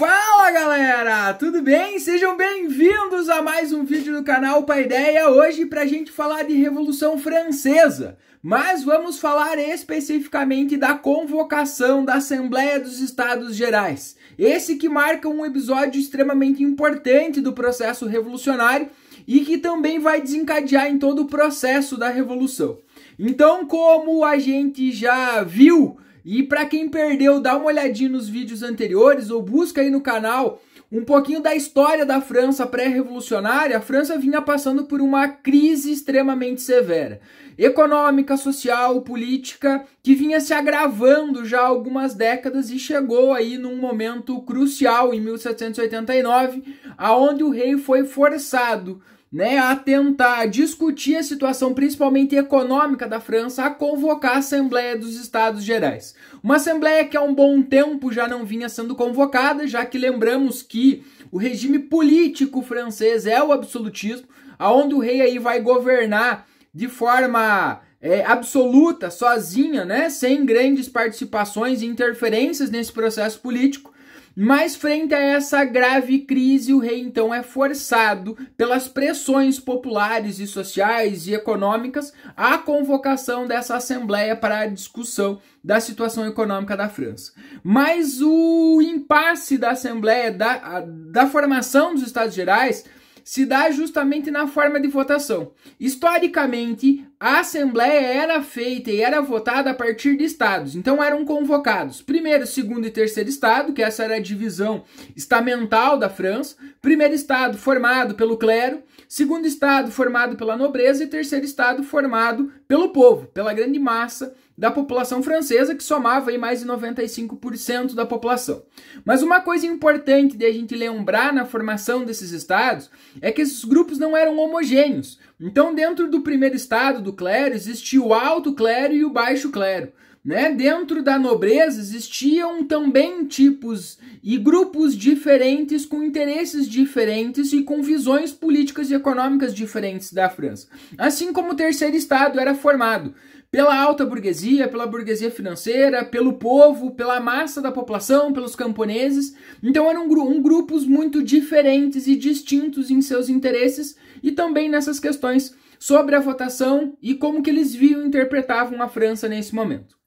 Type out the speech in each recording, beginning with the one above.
Fala galera, tudo bem? Sejam bem-vindos a mais um vídeo do canal ideia hoje a gente falar de Revolução Francesa, mas vamos falar especificamente da convocação da Assembleia dos Estados Gerais, esse que marca um episódio extremamente importante do processo revolucionário e que também vai desencadear em todo o processo da Revolução. Então, como a gente já viu e para quem perdeu, dá uma olhadinha nos vídeos anteriores ou busca aí no canal um pouquinho da história da França pré-revolucionária. A França vinha passando por uma crise extremamente severa, econômica, social, política, que vinha se agravando já há algumas décadas e chegou aí num momento crucial em 1789, aonde o rei foi forçado né, a tentar discutir a situação, principalmente econômica, da França, a convocar a Assembleia dos Estados Gerais. Uma Assembleia que há um bom tempo já não vinha sendo convocada, já que lembramos que o regime político francês é o absolutismo, aonde o rei aí vai governar de forma é, absoluta, sozinha, né, sem grandes participações e interferências nesse processo político. Mas frente a essa grave crise, o rei então é forçado pelas pressões populares e sociais e econômicas à convocação dessa assembleia para a discussão da situação econômica da França. Mas o impasse da assembleia da, a, da formação dos Estados Gerais se dá justamente na forma de votação. Historicamente, a Assembleia era feita e era votada a partir de estados. Então eram convocados primeiro, segundo e terceiro estado, que essa era a divisão estamental da França. Primeiro estado formado pelo clero, segundo estado formado pela nobreza e terceiro estado formado pelo povo, pela grande massa da população francesa, que somava aí mais de 95% da população. Mas uma coisa importante de a gente lembrar na formação desses estados é que esses grupos não eram homogêneos, então, dentro do primeiro estado do clero, existia o alto clero e o baixo clero. Né? Dentro da nobreza existiam também tipos e grupos diferentes com interesses diferentes e com visões políticas e econômicas diferentes da França. Assim como o terceiro estado era formado pela alta burguesia, pela burguesia financeira, pelo povo, pela massa da população, pelos camponeses. Então eram um, grupos muito diferentes e distintos em seus interesses e também nessas questões sobre a votação e como que eles viam e interpretavam a França nesse momento.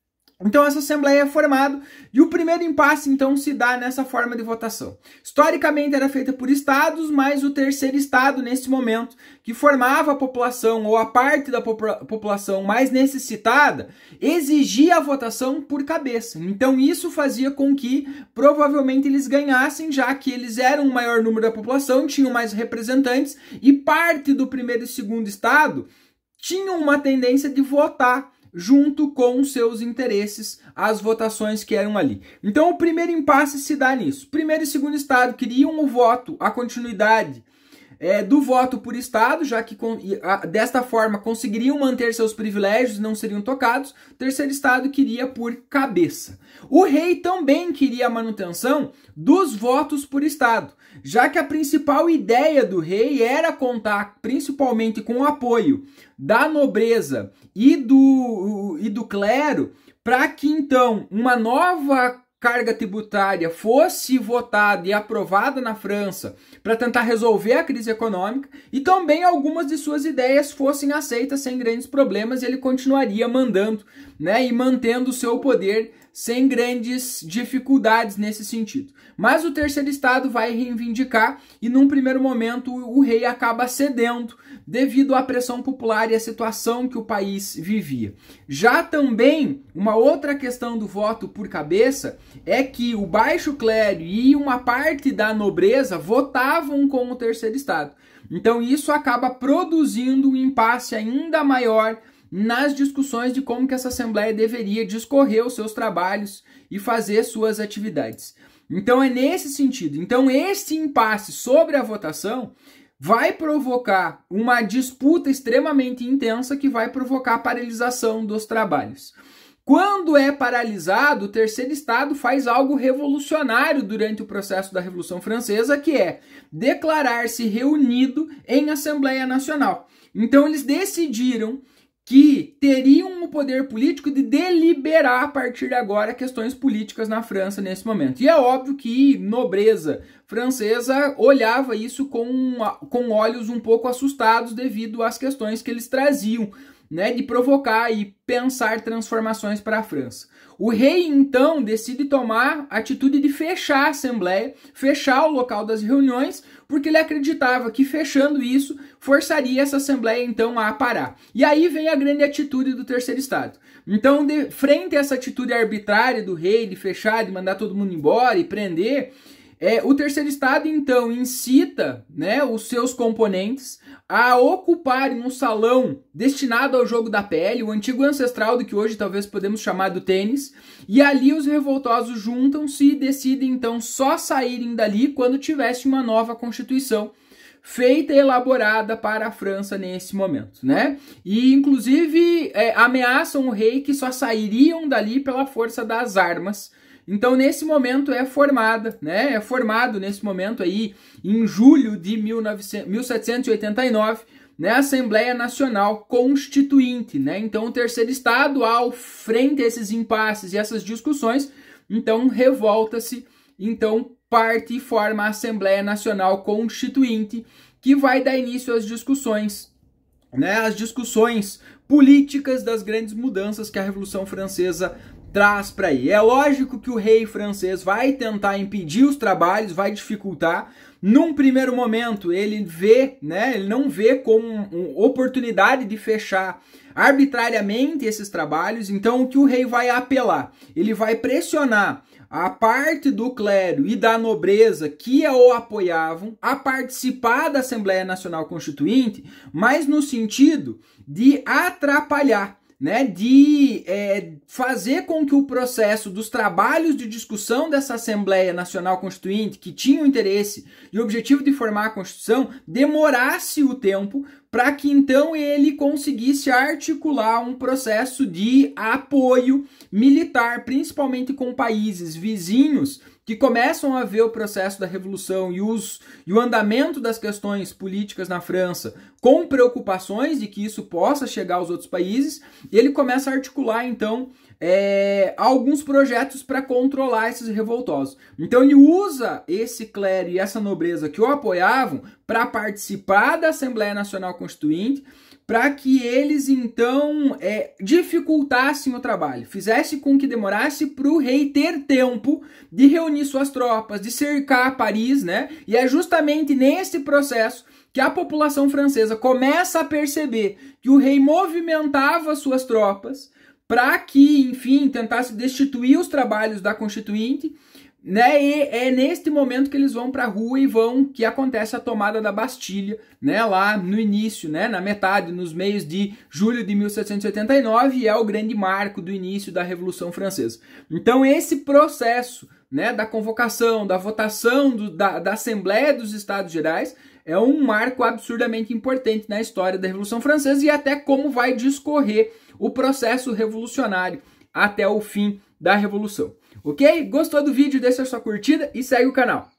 Então essa assembleia é formada e o primeiro impasse então se dá nessa forma de votação. Historicamente era feita por estados, mas o terceiro estado nesse momento que formava a população ou a parte da população mais necessitada exigia a votação por cabeça. Então isso fazia com que provavelmente eles ganhassem, já que eles eram o maior número da população, tinham mais representantes e parte do primeiro e segundo estado tinham uma tendência de votar junto com seus interesses as votações que eram ali. Então o primeiro impasse se dá nisso. Primeiro e segundo estado queriam o voto, a continuidade é, do voto por Estado, já que com, desta forma conseguiriam manter seus privilégios e não seriam tocados. terceiro Estado queria por cabeça. O rei também queria a manutenção dos votos por Estado, já que a principal ideia do rei era contar principalmente com o apoio da nobreza e do, e do clero para que então uma nova carga tributária fosse votada e aprovada na França para tentar resolver a crise econômica e também algumas de suas ideias fossem aceitas sem grandes problemas e ele continuaria mandando né, e mantendo o seu poder sem grandes dificuldades nesse sentido. Mas o terceiro estado vai reivindicar e num primeiro momento o rei acaba cedendo devido à pressão popular e à situação que o país vivia. Já também uma outra questão do voto por cabeça é que o baixo clero e uma parte da nobreza votavam com o terceiro estado. Então isso acaba produzindo um impasse ainda maior nas discussões de como que essa assembleia deveria discorrer os seus trabalhos e fazer suas atividades. Então é nesse sentido. Então esse impasse sobre a votação vai provocar uma disputa extremamente intensa que vai provocar paralisação dos trabalhos. Quando é paralisado, o terceiro estado faz algo revolucionário durante o processo da Revolução Francesa, que é declarar-se reunido em Assembleia Nacional. Então eles decidiram que teriam o poder político de deliberar a partir de agora questões políticas na França nesse momento. E é óbvio que nobreza francesa olhava isso com, com olhos um pouco assustados devido às questões que eles traziam né, de provocar e pensar transformações para a França. O rei então decide tomar a atitude de fechar a assembleia, fechar o local das reuniões, porque ele acreditava que fechando isso forçaria essa assembleia então a parar. E aí vem a grande atitude do terceiro estado. Então, de frente a essa atitude arbitrária do rei de fechar, de mandar todo mundo embora e prender, é, o terceiro Estado, então, incita né, os seus componentes a ocuparem um salão destinado ao jogo da pele, o antigo ancestral do que hoje talvez podemos chamar do tênis, e ali os revoltosos juntam-se e decidem, então, só saírem dali quando tivesse uma nova Constituição feita e elaborada para a França nesse momento, né? E inclusive é, ameaçam o rei que só sairiam dali pela força das armas, então, nesse momento é formada, né? É formado nesse momento aí, em julho de 19... 1789, né? A Assembleia Nacional Constituinte, né? Então, o terceiro estado, ao frente a esses impasses e essas discussões, então revolta-se, então parte e forma a Assembleia Nacional Constituinte, que vai dar início às discussões, né? As discussões políticas das grandes mudanças que a Revolução Francesa traz para aí. É lógico que o rei francês vai tentar impedir os trabalhos, vai dificultar. Num primeiro momento, ele vê, né, ele não vê como uma oportunidade de fechar arbitrariamente esses trabalhos. Então, o que o rei vai apelar? Ele vai pressionar a parte do clero e da nobreza que o apoiavam a participar da Assembleia Nacional Constituinte, mas no sentido de atrapalhar né, de é, fazer com que o processo dos trabalhos de discussão dessa Assembleia Nacional Constituinte, que tinha o interesse e o objetivo de formar a Constituição, demorasse o tempo para que então ele conseguisse articular um processo de apoio militar, principalmente com países vizinhos que começam a ver o processo da revolução e, os, e o andamento das questões políticas na França com preocupações de que isso possa chegar aos outros países, ele começa a articular então é, alguns projetos para controlar esses revoltosos. Então ele usa esse clero e essa nobreza que o apoiavam para participar da Assembleia Nacional Constituinte, para que eles então é, dificultassem o trabalho, fizesse com que demorasse para o rei ter tempo de reunir suas tropas, de cercar Paris, né? E é justamente nesse processo que a população francesa começa a perceber que o rei movimentava suas tropas para que, enfim, tentasse destituir os trabalhos da Constituinte né? E é neste momento que eles vão para a rua e vão que acontece a tomada da Bastilha, né? Lá no início, né? Na metade, nos meios de julho de 1789 e é o grande marco do início da Revolução Francesa. Então esse processo, né? Da convocação, da votação do, da, da Assembleia dos Estados Gerais é um marco absurdamente importante na história da Revolução Francesa e até como vai discorrer o processo revolucionário até o fim da Revolução. Ok? Gostou do vídeo? Deixa a sua curtida e segue o canal.